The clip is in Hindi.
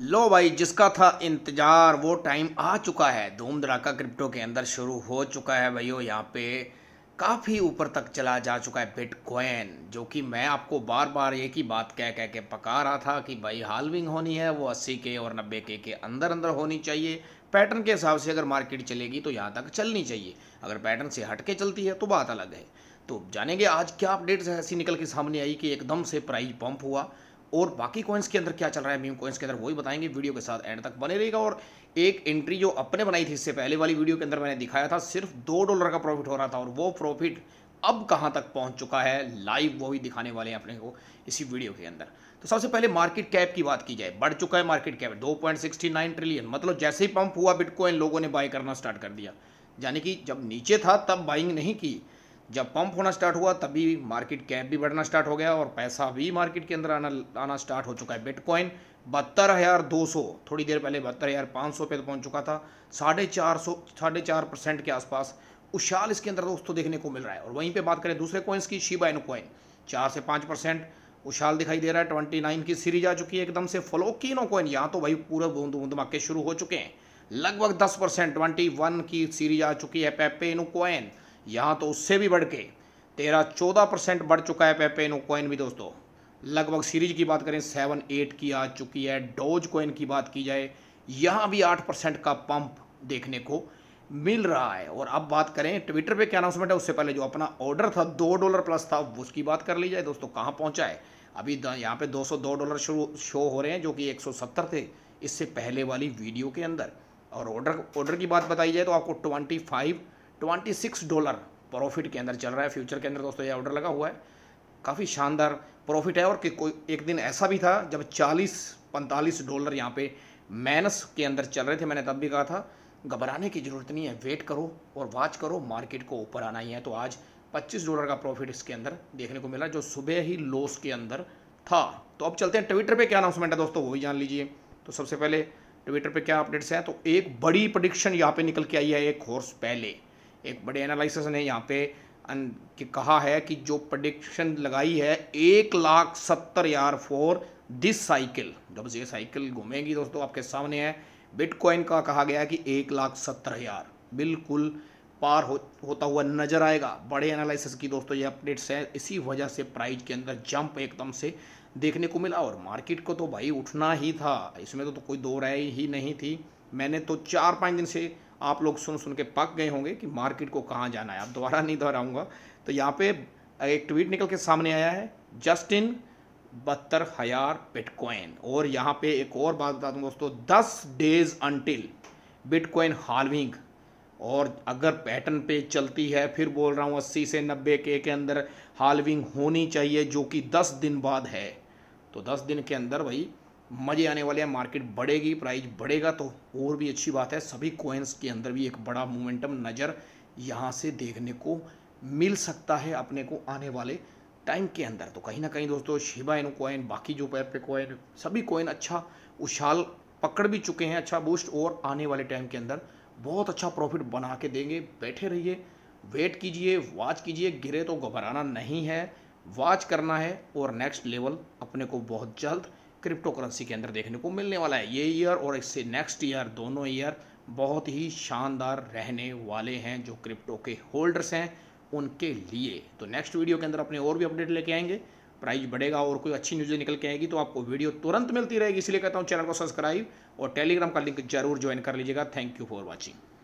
लो भाई जिसका था इंतज़ार वो टाइम आ चुका है धूम धड़ाका क्रिप्टो के अंदर शुरू हो चुका है भाइयों यहाँ पे काफ़ी ऊपर तक चला जा चुका है बिटकॉइन जो कि मैं आपको बार बार एक ही बात कह कह के पका रहा था कि भाई हालविंग होनी है वो अस्सी के और नब्बे के के अंदर अंदर होनी चाहिए पैटर्न के हिसाब से अगर मार्केट चलेगी तो यहाँ तक चलनी चाहिए अगर पैटर्न से हट के चलती है तो बात अलग है तो जानेंगे आज क्या अपडेट्स ऐसी निकल के सामने आई कि एकदम से प्राइस पंप हुआ और बाकी कॉइन्स के अंदर क्या चल रहा है मीम कॉइन्स के अंदर वही बताएंगे वीडियो के साथ एंड तक बने रहेगा और एक एंट्री जो अपने बनाई थी इससे पहले वाली वीडियो के अंदर मैंने दिखाया था सिर्फ दो डॉलर का प्रॉफिट हो रहा था और वो प्रॉफिट अब कहाँ तक पहुँच चुका है लाइव वो भी दिखाने वाले हैं अपने को इसी वीडियो के अंदर तो सबसे पहले मार्केट कैप की बात की जाए बढ़ चुका है मार्केट कैप 2.69 ट्रिलियन मतलब जैसे ही पंप हुआ बिटकॉइन लोगों ने बाय करना स्टार्ट कर दिया यानी कि जब नीचे था तब बाइंग नहीं की जब पंप होना स्टार्ट हुआ तभी मार्केट कैप भी बढ़ना स्टार्ट हो गया और पैसा भी मार्केट के अंदर आना आना स्टार्ट हो चुका है बिटकॉइन बहत्तर हज़ार दो सौ थोड़ी देर पहले बहत्तर हज़ार पाँच सौ पे तो पहुँच चुका था साढ़े चार सौ साढ़े चार परसेंट के आसपास उछाल इसके अंदर दोस्तों देखने को मिल रहा है और वहीं पर बात करें दूसरे कोइंस की शिबा इन कोइन चार से पाँच परसेंट उछाल दिखाई दे रहा है ट्वेंटी नाइन की सीरीज आ चुकी है एकदम से फलोकिनो कोइन यहाँ तो भाई पूरे बूंद बूंद धमाके शुरू हो चुके हैं लगभग दस परसेंट ट्वेंटी वन की सीरीज आ चुकी है पेपे इनो कोइन यहाँ तो उससे भी बढ़ के तेरह चौदह परसेंट बढ़ चुका है पेपेनो कॉइन भी दोस्तों लगभग सीरीज की बात करें सेवन एट की आ चुकी है डोज कॉइन की बात की जाए यहाँ भी आठ परसेंट का पंप देखने को मिल रहा है और अब बात करें ट्विटर पे क्या अनाउंसमेंट है उससे पहले जो अपना ऑर्डर था दो डॉलर प्लस था उसकी बात कर ली जाए दोस्तों कहाँ पहुँचा है अभी यहाँ पे 202 डॉलर शो शो हो रहे हैं जो कि 170 थे इससे पहले वाली वीडियो के अंदर और ऑर्डर ऑर्डर की बात बताई जाए तो आपको twenty twenty six dollar profit के अंदर चल रहा है फ्यूचर के अंदर दोस्तों ये ऑर्डर लगा हुआ है काफ़ी शानदार प्रॉफिट है और कि कोई एक दिन ऐसा भी था जब चालीस पैंतालीस डॉलर यहाँ पे माइनस के अंदर चल रहे थे मैंने तब भी कहा था घबराने की ज़रूरत नहीं है वेट करो और वाच करो मार्केट को ऊपर आना ही है तो आज 25 डॉलर का प्रॉफिट इसके अंदर देखने को मिला जो सुबह ही लॉस के अंदर था तो अब चलते हैं ट्विटर पे क्या अनाउंसमेंट है दोस्तों वो भी जान लीजिए तो सबसे पहले ट्विटर पे क्या अपडेट्स हैं तो एक बड़ी प्रडिक्शन यहाँ पे निकल के आई है एक हॉर्स पहले एक बड़े एनालिसिस ने यहाँ पे कि कहा है कि जो प्रडिक्शन लगाई है एक लाख सत्तर यार फॉर दिस साइकिल जब ये साइकिल घूमेगी दोस्तों आपके सामने है बिटकॉइन का कहा गया है कि एक लाख सत्तर हजार बिल्कुल पार हो, होता हुआ नजर आएगा बड़े एनालिसिस की दोस्तों ये अपडेट्स हैं इसी वजह से प्राइस के अंदर जंप एकदम से देखने को मिला और मार्केट को तो भाई उठना ही था इसमें तो, तो कोई दो राय ही नहीं थी मैंने तो चार पाँच दिन से आप लोग सुन सुन के पक गए होंगे कि मार्केट को कहाँ जाना है आप दोबारा नहीं दोहराऊंगा तो यहाँ पे एक ट्वीट निकल के सामने आया है जस्ट इन बहत्तर हजार बिटकॉइन और यहाँ पे एक और बात बता दूँ दोस्तों दस डेज अनटिल बिटकॉइन हालविंग और अगर पैटर्न पे चलती है फिर बोल रहा हूँ अस्सी से नब्बे के के अंदर हालविंग होनी चाहिए जो कि दस दिन बाद है तो दस दिन के अंदर भाई मज़े आने वाले हैं मार्केट बढ़ेगी प्राइस बढ़ेगा तो और भी अच्छी बात है सभी कोइंस के अंदर भी एक बड़ा मोमेंटम नज़र यहाँ से देखने को मिल सकता है अपने को आने वाले टाइम के अंदर तो कहीं ना कहीं दोस्तों शिबा एन कोइन बाकी जो पैर पे कोइन सभी कोइन अच्छा उछाल पकड़ भी चुके हैं अच्छा बूस्ट और आने वाले टाइम के अंदर बहुत अच्छा प्रॉफिट बना के देंगे बैठे रहिए वेट कीजिए वॉच कीजिए गिरे तो घबराना नहीं है वॉच करना है और नेक्स्ट लेवल अपने को बहुत जल्द क्रिप्टो करेंसी के अंदर देखने को मिलने वाला है ये ईयर और इससे नेक्स्ट ईयर दोनों ईयर बहुत ही शानदार रहने वाले हैं जो क्रिप्टो के होल्डर्स हैं उनके लिए तो नेक्स्ट वीडियो के अंदर अपने और भी अपडेट लेके आएंगे प्राइस बढ़ेगा और कोई अच्छी न्यूज़ें निकल के आएगी तो आपको वीडियो तुरंत मिलती रहेगी इसलिए कहता हूँ चैनल को सब्सक्राइब और टेलीग्राम का लिंक जरूर ज्वाइन कर लीजिएगा थैंक यू फॉर वॉचिंग